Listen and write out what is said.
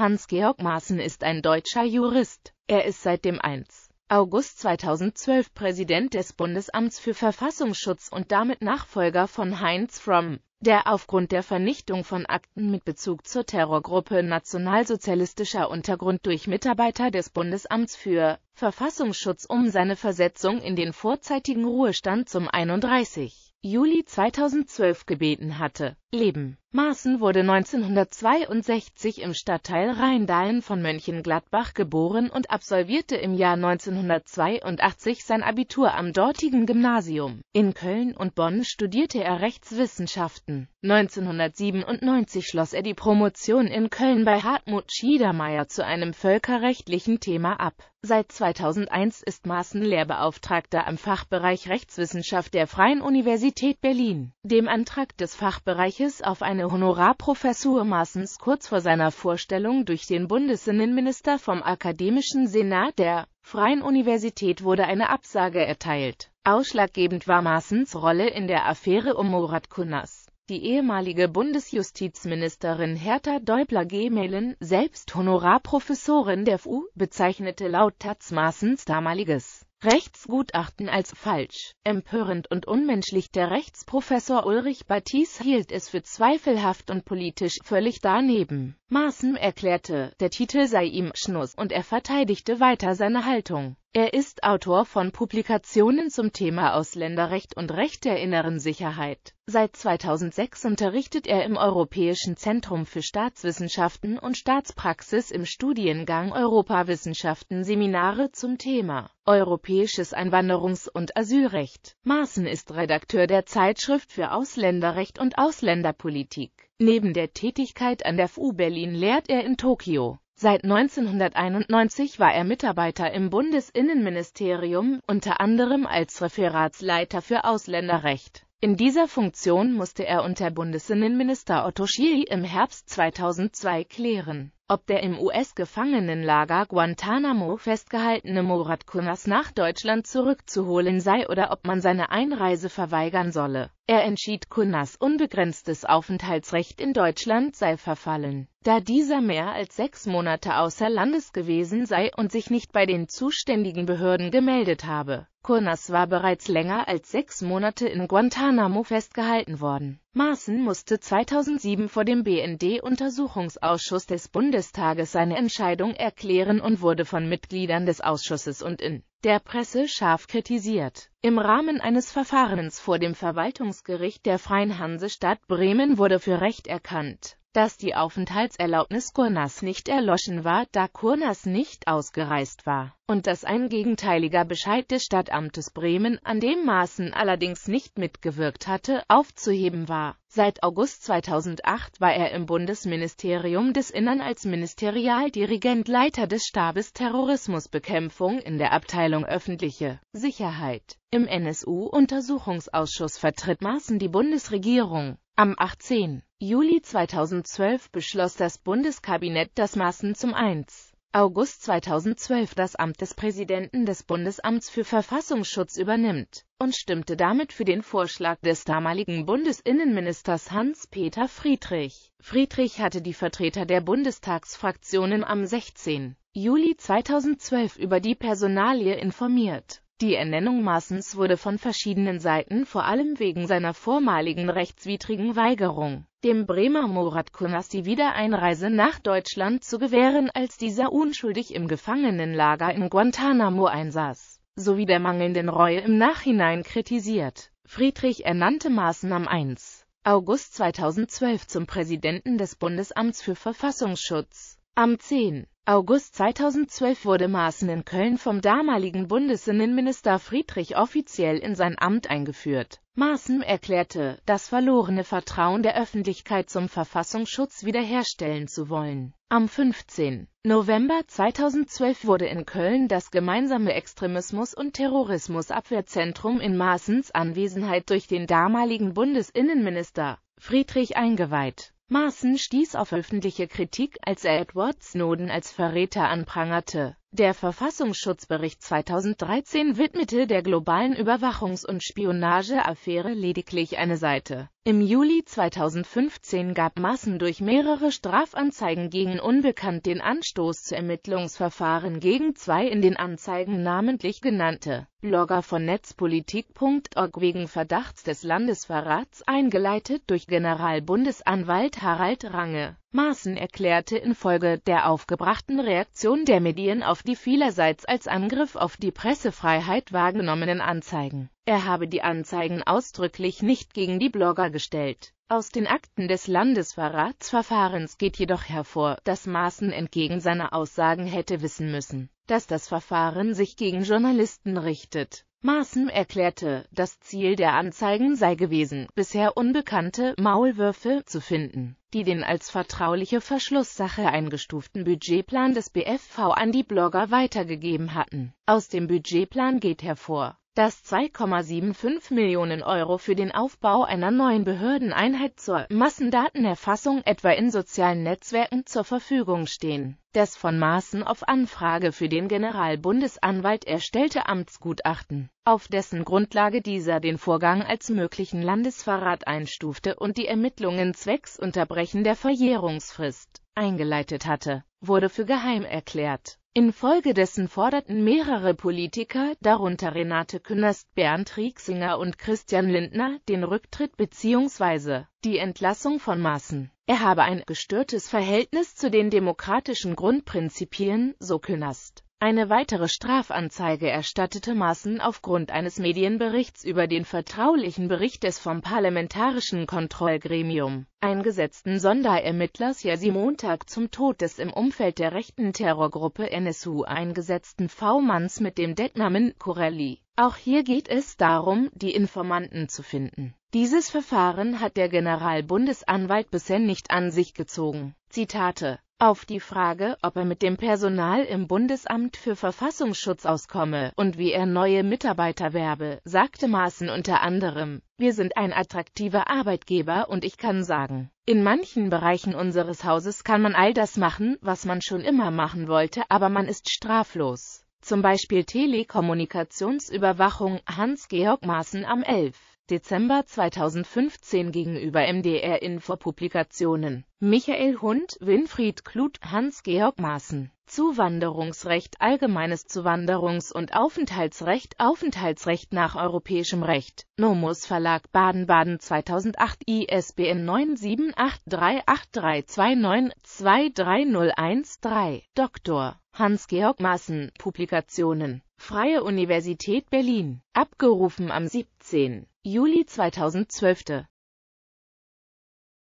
Hans-Georg Maaßen ist ein deutscher Jurist. Er ist seit dem 1. August 2012 Präsident des Bundesamts für Verfassungsschutz und damit Nachfolger von Heinz Fromm, der aufgrund der Vernichtung von Akten mit Bezug zur Terrorgruppe Nationalsozialistischer Untergrund durch Mitarbeiter des Bundesamts für Verfassungsschutz um seine Versetzung in den vorzeitigen Ruhestand zum 31. Juli 2012 gebeten hatte Leben. Maaßen wurde 1962 im Stadtteil Rheindahlen von Mönchengladbach geboren und absolvierte im Jahr 1982 sein Abitur am dortigen Gymnasium. In Köln und Bonn studierte er Rechtswissenschaften. 1997 schloss er die Promotion in Köln bei Hartmut Schiedermeier zu einem völkerrechtlichen Thema ab. Seit 2001 ist Maaßen Lehrbeauftragter am Fachbereich Rechtswissenschaft der Freien Universität Berlin. Dem Antrag des Fachbereichs Reiches auf eine Honorarprofessur maßens kurz vor seiner Vorstellung durch den Bundesinnenminister vom Akademischen Senat der Freien Universität wurde eine Absage erteilt. Ausschlaggebend war maßens Rolle in der Affäre um Murat Kunas. Die ehemalige Bundesjustizministerin Hertha Däubler-Gehmelen, selbst Honorarprofessorin der FU, bezeichnete laut Taz Maaßens damaliges Rechtsgutachten als falsch, empörend und unmenschlich. Der Rechtsprofessor Ulrich Barthies hielt es für zweifelhaft und politisch völlig daneben, Maaßen erklärte, der Titel sei ihm Schnuss und er verteidigte weiter seine Haltung. Er ist Autor von Publikationen zum Thema Ausländerrecht und Recht der inneren Sicherheit. Seit 2006 unterrichtet er im Europäischen Zentrum für Staatswissenschaften und Staatspraxis im Studiengang Europawissenschaften Seminare zum Thema Europäisches Einwanderungs- und Asylrecht. Maaßen ist Redakteur der Zeitschrift für Ausländerrecht und Ausländerpolitik. Neben der Tätigkeit an der FU Berlin lehrt er in Tokio. Seit 1991 war er Mitarbeiter im Bundesinnenministerium, unter anderem als Referatsleiter für Ausländerrecht. In dieser Funktion musste er unter Bundesinnenminister Otto Schiri im Herbst 2002 klären, ob der im US-Gefangenenlager Guantanamo festgehaltene Murat Kunas nach Deutschland zurückzuholen sei oder ob man seine Einreise verweigern solle. Er entschied, Kunas unbegrenztes Aufenthaltsrecht in Deutschland sei verfallen, da dieser mehr als sechs Monate außer Landes gewesen sei und sich nicht bei den zuständigen Behörden gemeldet habe. Kunas war bereits länger als sechs Monate in Guantanamo festgehalten worden. Maaßen musste 2007 vor dem BND-Untersuchungsausschuss des Bundestages seine Entscheidung erklären und wurde von Mitgliedern des Ausschusses und in der Presse scharf kritisiert. Im Rahmen eines Verfahrens vor dem Verwaltungsgericht der Freien Hansestadt Bremen wurde für recht erkannt dass die Aufenthaltserlaubnis Kurnas nicht erloschen war, da Kurnas nicht ausgereist war, und dass ein gegenteiliger Bescheid des Stadtamtes Bremen, an dem Maaßen allerdings nicht mitgewirkt hatte, aufzuheben war. Seit August 2008 war er im Bundesministerium des Innern als Ministerialdirigent Leiter des Stabes Terrorismusbekämpfung in der Abteilung Öffentliche Sicherheit. Im NSU-Untersuchungsausschuss vertritt Maaßen die Bundesregierung. Am 18. Juli 2012 beschloss das Bundeskabinett das Maßen zum 1. August 2012 das Amt des Präsidenten des Bundesamts für Verfassungsschutz übernimmt und stimmte damit für den Vorschlag des damaligen Bundesinnenministers Hans-Peter Friedrich. Friedrich hatte die Vertreter der Bundestagsfraktionen am 16. Juli 2012 über die Personalie informiert. Die Ernennung Maaßens wurde von verschiedenen Seiten vor allem wegen seiner vormaligen rechtswidrigen Weigerung dem Bremer Murat Kunas die Wiedereinreise nach Deutschland zu gewähren, als dieser unschuldig im Gefangenenlager in Guantanamo einsaß, sowie der mangelnden Reue im Nachhinein kritisiert. Friedrich ernannte Maaßen am 1. August 2012 zum Präsidenten des Bundesamts für Verfassungsschutz. Am 10. August 2012 wurde Maaßen in Köln vom damaligen Bundesinnenminister Friedrich offiziell in sein Amt eingeführt. Maaßen erklärte, das verlorene Vertrauen der Öffentlichkeit zum Verfassungsschutz wiederherstellen zu wollen. Am 15. November 2012 wurde in Köln das gemeinsame Extremismus- und Terrorismusabwehrzentrum in Maaßens Anwesenheit durch den damaligen Bundesinnenminister Friedrich eingeweiht Maaßen stieß auf öffentliche Kritik, als er Edward Snowden als Verräter anprangerte. Der Verfassungsschutzbericht 2013 widmete der globalen Überwachungs- und Spionageaffäre lediglich eine Seite. Im Juli 2015 gab Maaßen durch mehrere Strafanzeigen gegen Unbekannt den Anstoß zu Ermittlungsverfahren gegen zwei in den Anzeigen namentlich genannte Blogger von Netzpolitik.org wegen Verdachts des Landesverrats eingeleitet durch Generalbundesanwalt Harald Range. Maaßen erklärte infolge der aufgebrachten Reaktion der Medien auf die vielerseits als Angriff auf die Pressefreiheit wahrgenommenen Anzeigen. Er habe die Anzeigen ausdrücklich nicht gegen die Blogger gestellt. Aus den Akten des Landesverratsverfahrens geht jedoch hervor, dass Maaßen entgegen seiner Aussagen hätte wissen müssen, dass das Verfahren sich gegen Journalisten richtet. Maaßen erklärte, das Ziel der Anzeigen sei gewesen, bisher unbekannte Maulwürfe zu finden, die den als vertrauliche Verschlusssache eingestuften Budgetplan des BFV an die Blogger weitergegeben hatten. Aus dem Budgetplan geht hervor, dass 2,75 Millionen Euro für den Aufbau einer neuen Behördeneinheit zur Massendatenerfassung etwa in sozialen Netzwerken zur Verfügung stehen. Das von Maaßen auf Anfrage für den Generalbundesanwalt erstellte Amtsgutachten, auf dessen Grundlage dieser den Vorgang als möglichen Landesverrat einstufte und die Ermittlungen zwecks Unterbrechen der Verjährungsfrist eingeleitet hatte, wurde für geheim erklärt Infolgedessen forderten mehrere Politiker, darunter Renate Künast, Bernd Rieksinger und Christian Lindner, den Rücktritt bzw. die Entlassung von Maaßen. Er habe ein gestörtes Verhältnis zu den demokratischen Grundprinzipien, so Künast. Eine weitere Strafanzeige erstattete Maaßen aufgrund eines Medienberichts über den vertraulichen Bericht des vom Parlamentarischen Kontrollgremium eingesetzten Sonderermittlers Jerzy Montag zum Tod des im Umfeld der rechten Terrorgruppe NSU eingesetzten V-Manns mit dem Decknamen Corelli. Auch hier geht es darum, die Informanten zu finden. Dieses Verfahren hat der Generalbundesanwalt bisher nicht an sich gezogen. Zitate auf die Frage, ob er mit dem Personal im Bundesamt für Verfassungsschutz auskomme und wie er neue Mitarbeiter werbe, sagte Maaßen unter anderem, wir sind ein attraktiver Arbeitgeber und ich kann sagen, in manchen Bereichen unseres Hauses kann man all das machen, was man schon immer machen wollte, aber man ist straflos. Zum Beispiel Telekommunikationsüberwachung Hans-Georg Maaßen am 11. Dezember 2015 gegenüber MDR Info Publikationen. Michael Hund, Winfried Kluth, Hans-Georg Maaßen. Zuwanderungsrecht, allgemeines Zuwanderungs- und Aufenthaltsrecht, Aufenthaltsrecht nach europäischem Recht. Nomus Verlag Baden-Baden 2008 ISBN 9783832923013 Dr. Hans-Georg Maaßen, Publikationen. Freie Universität Berlin. Abgerufen am 17. Juli 2012